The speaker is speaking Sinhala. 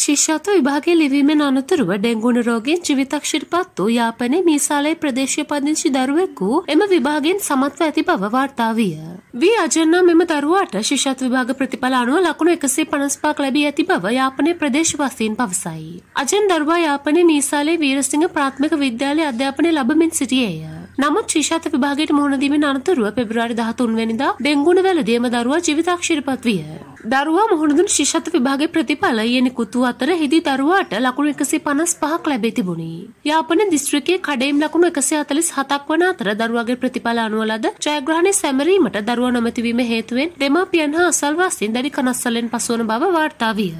ශිෂ්‍යත්ව විභාගය ලිවීමෙන් අනතුරුව ඩෙංගුණ රෝගෙන් ජීවිතක්ෂිරපත් වූ යාපනයේ මීසාලේ ප්‍රදේශීය පදිංචි දරුවෙකු එම විභාගයෙන් සමත්ව ඇති බව වාර්තා විය. වී අජන්නා මෙම දරුවාට ශිෂ්‍යත්ව විභාග ප්‍රතිඵල අනුව ලකුණු 155ක් ලැබී ඇති බව යාපනයේ ප්‍රදේශවාසීන් පවසයි. අජන් දරුවා යාපනයේ මීසාලේ වීරසිංහ ප්‍රාථමික විද්‍යාලයේ අධ්‍යාපනය ලබමින් සිටියේය. නමුත් ශ්‍රීෂාත විභාගයට මුහුණ දීමෙන් අනතුරුව පෙබරවාරි 13 වෙනිදා බෙන්ගුණවැල දියම දරුවා ජීවිතාක්ෂිරපත් විය. දරුවා මුහුණ දුන් ශ්‍රීෂාත විභාගයේ ප්‍රතිඵල ඊයේ නිකුතු අතර හිදී දරුවාට ලකුණු 155ක් ලැබී තිබුණි. යාපන දිස්ත්‍රික්කයේ කඩේම් ලකුණු 147ක් වන අතර දරුවාගේ ප්‍රතිඵල අනුව ලද ජයග්‍රහණය සැමරීමට දරුවා නොමැතිවීම හේතුවෙන් දෙමාපියන් හා අසල්වාසීන් දැඩි කනස්සලෙන් පසුවන බව වාර්තා විය.